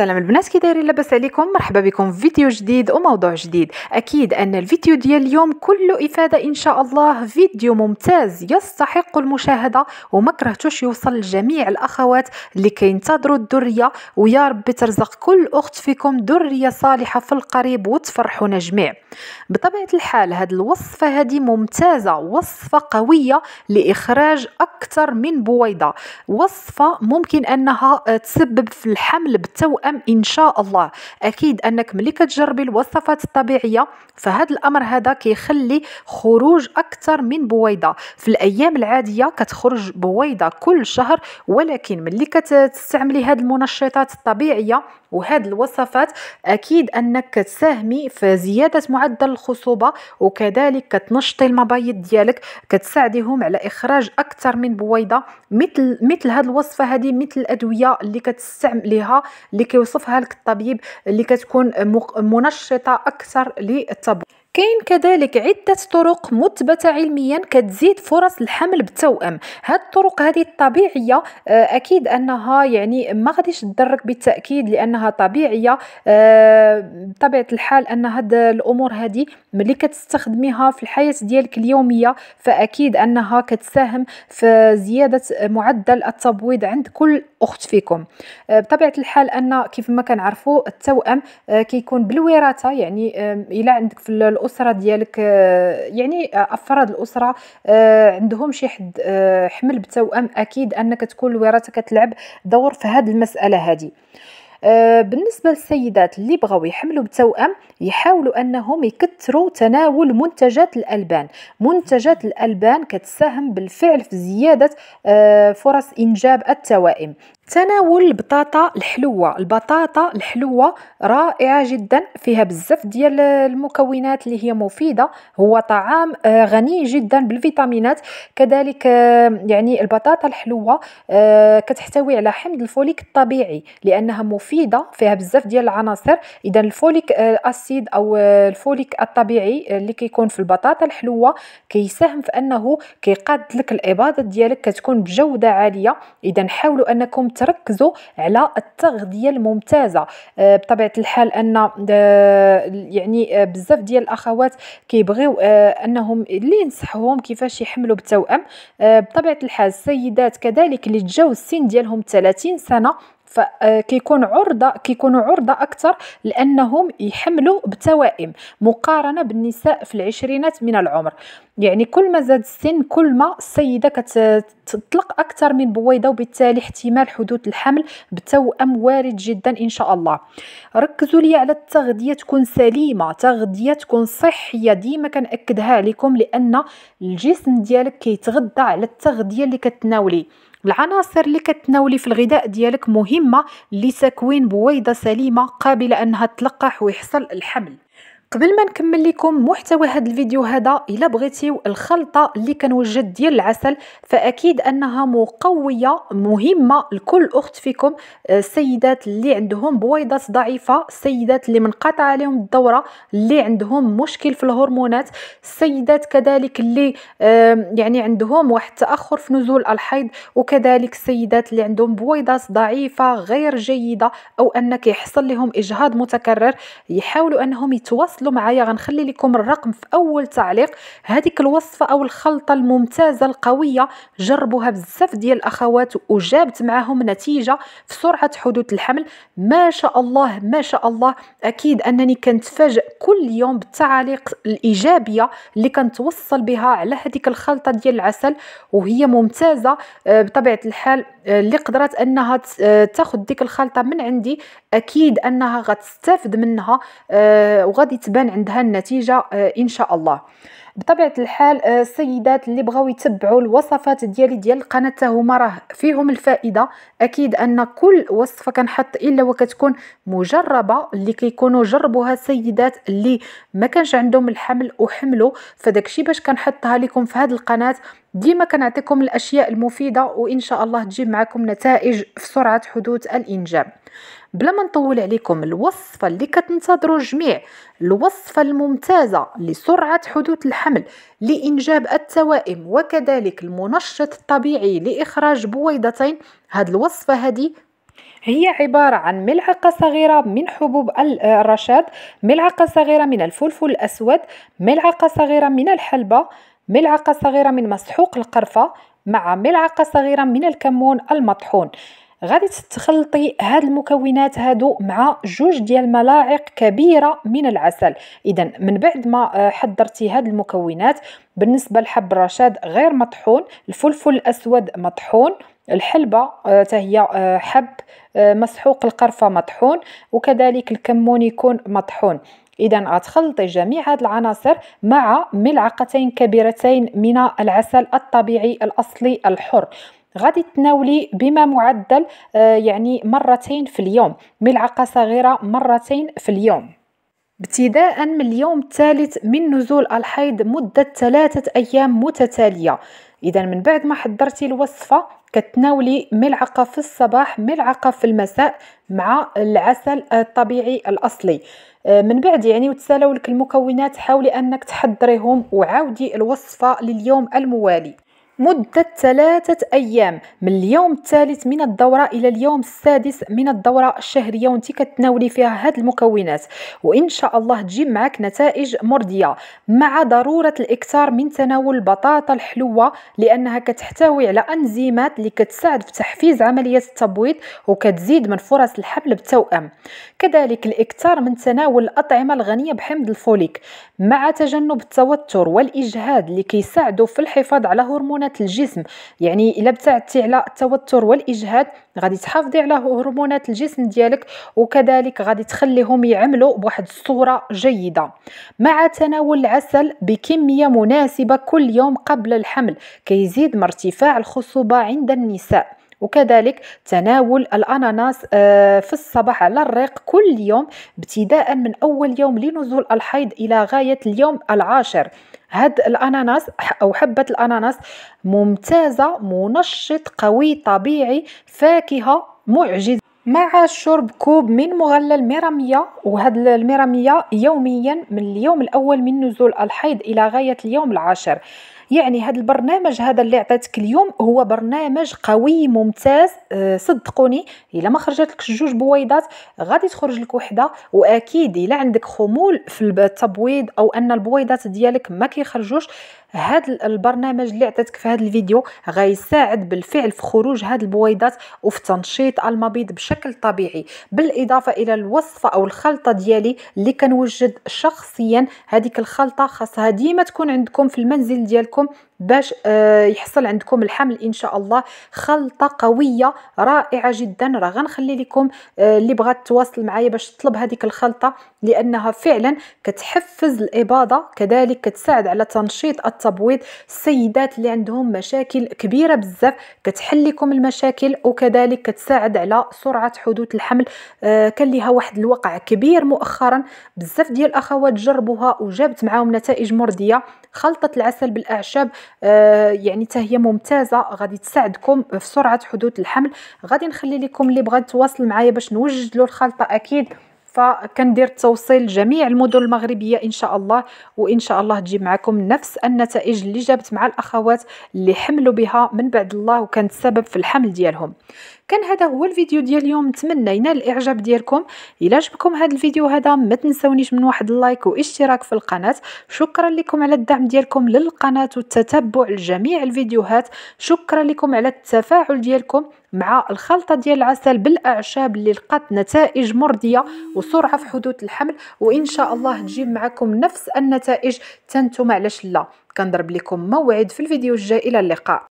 السلام البنات كي دايرين لاباس عليكم مرحبا بكم في فيديو جديد وموضوع جديد اكيد ان الفيديو ديال اليوم كله افاده ان شاء الله فيديو ممتاز يستحق المشاهده وما كرهتوش يوصل لجميع الاخوات اللي كينتظروا الدريه ويا ربي ترزق كل اخت فيكم دريه صالحه في القريب وتفرحونا جميع بطبيعه الحال هاد الوصفه هذه ممتازه وصفه قويه لاخراج اكثر من بويضه وصفه ممكن انها تسبب في الحمل بالتوأم أم إن شاء الله أكيد أنك ملي كتجربي الوصفات الطبيعية فهذا الأمر هذا كيخلي خروج أكثر من بويضة في الأيام العادية كتخرج بويضة كل شهر ولكن ملي كتستعملي هاد المنشطات الطبيعية وهاد الوصفات أكيد أنك كتساهمي في زيادة معدل الخصوبة وكذلك كتنشطي المبايض ديالك كتساعديهم على إخراج أكثر من بويضة مثل مثل هاد الوصفة هذه مثل الأدوية اللي كتستعمليها اللي كيوصفها لك الطبيب اللي كتكون منشطه اكثر للتبول كاين كذلك عدة طرق مثبتة علميا كتزيد فرص الحمل بالتوأم هاد الطرق هذه الطبيعية آه، أكيد أنها يعني ما غاديش تضرك بالتأكيد لأنها طبيعية آه، بطبيعة الحال أن هاد الأمور هذه ملي كتستخدميها في الحياه ديالك اليوميه فاكيد انها كتساهم في زياده معدل التبويض عند كل اخت فيكم آه، بطبيعه الحال ان كيف ما كنعرفوا التوأم آه، كيكون بالوراثه يعني الا عندك في الاسره ديالك آه، يعني افراد الاسره عندهم شي حد حمل بتوأم اكيد ان كتكون الوراثه كتلعب دور في هذه المساله هذه آه، بالنسبه للسيدات اللي بغاو يحملوا بتوام يحاولوا انهم يكثروا تناول منتجات الالبان منتجات الالبان كتساهم بالفعل في زياده آه، فرص انجاب التوائم تناول البطاطا الحلوه البطاطا الحلوه رائعه جدا فيها بزاف ديال المكونات اللي هي مفيده هو طعام آه، غني جدا بالفيتامينات كذلك آه، يعني البطاطا الحلوه آه، كتحتوي على حمض الفوليك الطبيعي لانها مفيده فيها بزاف ديال العناصر اذا الفوليك اسيد او الفوليك الطبيعي اللي كيكون في البطاطا الحلوه كيساهم في انه كيقاد لك الاباضه ديالك كتكون بجوده عاليه اذا حاولوا انكم تركزوا على التغذيه الممتازه آه، بطبيعه الحال ان آه، يعني آه، بزاف ديال الاخوات كيبغيو انهم اللي نصحوهم كيفاش يحملوا بالتوأم بطبيعه الحال السيدات كذلك اللي تجاوز السن ديالهم 30 سنه فكيكون عرضه كيكونوا عرضه اكثر لانهم يحملوا بتوائم مقارنه بالنساء في العشرينات من العمر يعني كل ما زاد السن كل ما السيده كتطلق اكثر من بويضه وبالتالي احتمال حدوث الحمل بتوأم وارد جدا ان شاء الله ركزوا لي على التغذيه تكون سليمه تغذيه تكون صحيه ديما كنأكدها عليكم لان الجسم ديالك كيتغذى على التغذيه اللي كتناولي العناصر اللي كتناولي في الغذاء ديالك مهمة لتكوين بويضة سليمة قابلة أنها تلقح ويحصل الحمل قبل ما نكمل لكم محتوى هذا الفيديو هذا الا بغيتيو الخلطه اللي كنوجد ديال العسل فاكيد انها مقويه مهمه لكل اخت فيكم آه، السيدات اللي عندهم بويضات ضعيفه السيدات اللي منقطع عليهم الدوره اللي عندهم مشكل في الهرمونات السيدات كذلك اللي يعني عندهم واحد التاخر في نزول الحيض وكذلك السيدات اللي عندهم بويضات ضعيفه غير جيده او ان كيحصل لهم اجهاض متكرر يحاولوا انهم يتواصلوا تواصلوا معايا غنخلي لكم الرقم في اول تعليق هذيك الوصفه او الخلطه الممتازه القويه جربوها بزاف ديال الاخوات وجابت معاهم نتيجه في سرعه حدوث الحمل ما شاء الله ما شاء الله اكيد انني كنتفاجئ كل يوم بالتعاليق الايجابيه اللي كنتوصل بها على هذيك الخلطه ديال العسل وهي ممتازه آه، بطبيعه الحال آه، اللي قدرات انها آه، تاخذ ديك الخلطه من عندي اكيد انها غتستافد منها وغادي تبان عندها النتيجه آه، ان شاء الله بطبيعه الحال آه، السيدات اللي بغاو يتبعوا الوصفات ديالي ديال القناه هما راه فيهم الفائده اكيد ان كل وصفه كنحط الا وكتكون مجربه اللي كيكونوا جربوها السيدات اللي ما كانش عندهم الحمل وحملوا فداكشي باش كنحطها لكم في هذه القناه ديما كنعطيكم الاشياء المفيده وان شاء الله تجيب معكم نتائج في سرعه حدوث الانجاب بلا ما نطول عليكم الوصفه اللي كتنتظروا الجميع الوصفه الممتازه لسرعه حدوث الحمل لانجاب التوائم وكذلك المنشط الطبيعي لاخراج بويضتين هذه الوصفه هذه هي عبارة عن ملعقة صغيرة من حبوب الرشاد ملعقة صغيرة من الفلفل الأسود ملعقة صغيرة من الحلبة ملعقة صغيرة من مسحوق القرفة مع ملعقة صغيرة من الكمون المطحون غادي تخلطي هاد المكونات هادو مع جوج ديال ملاعق كبيره من العسل اذا من بعد ما آه، حضرتي هاد المكونات بالنسبه لحب الرشاد غير مطحون الفلفل الاسود مطحون الحلبة آه، هي آه، حب مسحوق القرفة مطحون وكذلك الكمون يكون مطحون إذا غتخلطي جميع هاد العناصر مع ملعقتين كبيرتين من العسل الطبيعي الأصلي الحر غادي تناولي بما معدل آه، يعني مرتين في اليوم ملعقه صغيره مرتين في اليوم ابتداء من اليوم الثالث من نزول الحيض مدة ثلاثة أيام متتالية إذا من بعد ما حضرتي الوصفة كتناولي ملعقة في الصباح ملعقة في المساء مع العسل الطبيعي الأصلي آه، من بعد يعني وتسالوا لك المكونات حاولي أنك تحضريهم وعاودي الوصفة لليوم الموالي مدة ثلاثة أيام من اليوم الثالث من الدورة إلى اليوم السادس من الدورة الشهرية وانت كتناولي فيها هاد المكونات وإن شاء الله تجيب معك نتائج مرضية مع ضرورة الإكثار من تناول البطاطا الحلوة لأنها كتحتوي على أنزيمات اللي كتساعد في تحفيز عملية التبويض وكتزيد من فرص الحمل بالتوأم كذلك الإكثار من تناول الأطعمة الغنية بحمض الفوليك مع تجنب التوتر والإجهاد اللي كيساعدوا في الحفاظ على هرمونات هرمونات الجسم يعني الا ابتعدتي على التوتر والاجهاد غادي تحافظي على هرمونات الجسم ديالك وكذلك غادي تخليهم يعملوا بواحد الصوره جيده مع تناول العسل بكميه مناسبه كل يوم قبل الحمل كيزيد من ارتفاع الخصوبه عند النساء وكذلك تناول الأناناس آه، في الصباح على الريق كل يوم ابتداء من أول يوم لنزول الحيض إلى غاية اليوم العاشر هاد الاناناس او حبه الاناناس ممتازه منشط قوي طبيعي فاكهه معجزه مع شرب كوب من مغلل مرمية وهذا الميرامية يوميا من اليوم الأول من نزول الحيض إلى غاية اليوم العاشر يعني هذا البرنامج هذا اللي عطيتك اليوم هو برنامج قوي ممتاز أه صدقوني الا ما خرجت لك جوج بويضات غادي تخرج لك وحده واكيد الا عندك خمول في التبويض او ان البويضات ديالك ما كيخرجوش هذا البرنامج اللي عطيتك في هذا الفيديو غيساعد بالفعل في خروج هذه البويضات وفي تنشيط المبيض بشكل طبيعي بالاضافه الى الوصفه او الخلطه ديالي اللي كنوجد شخصيا هذيك الخلطه خاصها ديما تكون عندكم في المنزل ديالكم باش آه، يحصل عندكم الحمل ان شاء الله خلطه قويه رائعه جدا راه غنخلي لكم آه، اللي بغات تواصل معايا باش تطلب هذيك الخلطه لانها فعلا كتحفز الاباضه كذلك كتساعد على تنشيط التبويض السيدات اللي عندهم مشاكل كبيره بزاف كتحل لكم المشاكل وكذلك كتساعد على سرعه حدوث الحمل آه، كان ليها واحد الوقع كبير مؤخرا بزاف ديال الاخوات جربوها وجابت معاهم نتائج مرضيه خلطه العسل بالاعشاب آه، يعني حتى هي ممتازه غادي تساعدكم في سرعه حدوث الحمل غادي نخلي لكم اللي بغى يتواصل معايا باش نوجد له الخلطه اكيد فكندير التوصيل لجميع المدن المغربيه ان شاء الله وان شاء الله تجيب معكم نفس النتائج اللي جابت مع الاخوات اللي حملوا بها من بعد الله وكانت سبب في الحمل ديالهم كان هذا هو الفيديو ديال اليوم نتمنى ينال الاعجاب ديالكم الى عجبكم هذا الفيديو هذا ما تنسونيش من واحد اللايك واشتراك في القناه شكرا لكم على الدعم ديالكم للقناه والتتبع لجميع الفيديوهات شكرا لكم على التفاعل ديالكم مع الخلطه ديال العسل بالاعشاب اللي لقات نتائج مرضيه وسرعه في حدوث الحمل وان شاء الله تجيب معكم نفس النتائج تنتم علاش لا كنضرب لكم موعد في الفيديو الجاي الى اللقاء